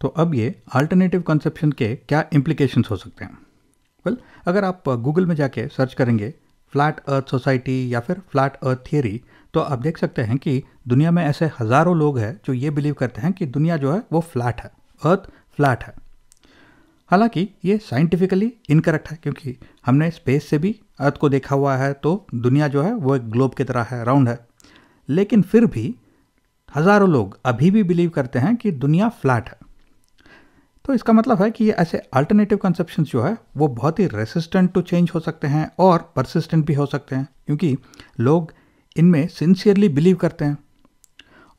तो अब ये अल्टरनेटिव कंसेप्शन के क्या इम्प्लीकेशन हो सकते हैं वेल well, अगर आप गूगल में जाके सर्च करेंगे फ्लैट अर्थ सोसाइटी या फिर फ्लैट अर्थ थियरी तो आप देख सकते हैं कि दुनिया में ऐसे हज़ारों लोग हैं जो ये बिलीव करते हैं कि दुनिया जो है वो फ्लैट है अर्थ फ्लैट है हालांकि ये साइंटिफिकली इनकरेक्ट है क्योंकि हमने स्पेस से भी अर्थ को देखा हुआ है तो दुनिया जो है वो एक ग्लोब की तरह है राउंड है लेकिन फिर भी हज़ारों लोग अभी भी बिलीव करते हैं कि दुनिया फ्लैट है तो इसका मतलब है कि ये ऐसे अल्टरनेटिव कंसेप्शन जो है वो बहुत ही रेसिस्टेंट टू चेंज हो सकते हैं और परसिस्टेंट भी हो सकते हैं क्योंकि लोग इनमें सिंसियरली बिलीव करते हैं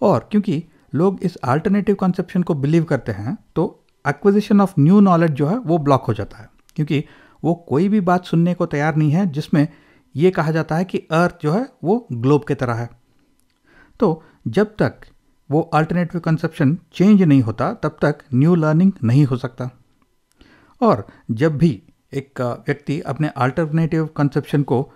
और क्योंकि लोग इस अल्टरनेटिव कंसेप्शन को बिलीव करते हैं तो एक्विजिशन ऑफ न्यू नॉलेज जो है वो ब्लॉक हो जाता है क्योंकि वो कोई भी बात सुनने को तैयार नहीं है जिसमें ये कहा जाता है कि अर्थ जो है वो ग्लोब की तरह है तो जब तक वो अल्टरनेटिव कंसेप्शन चेंज नहीं होता तब तक न्यू लर्निंग नहीं हो सकता और जब भी एक व्यक्ति अपने अल्टरनेटिव कंसेप्शन को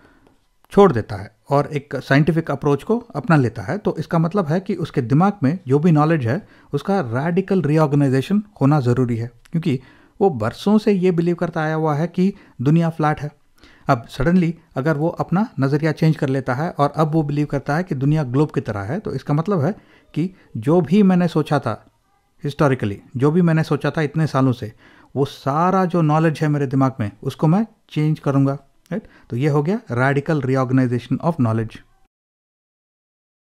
छोड़ देता है और एक साइंटिफिक अप्रोच को अपना लेता है तो इसका मतलब है कि उसके दिमाग में जो भी नॉलेज है उसका रेडिकल रीऑर्गेनाइजेशन होना ज़रूरी है क्योंकि वो बरसों से ये बिलीव करता आया हुआ है कि दुनिया फ्लैट है अब सडनली अगर वो अपना नज़रिया चेंज कर लेता है और अब वो बिलीव करता है कि दुनिया ग्लोब की तरह है तो इसका मतलब है कि जो भी मैंने सोचा था हिस्टोरिकली जो भी मैंने सोचा था इतने सालों से वो सारा जो नॉलेज है मेरे दिमाग में उसको मैं चेंज करूँगा राइट तो ये हो गया रेडिकल रिओर्गनाइजेशन ऑफ नॉलेज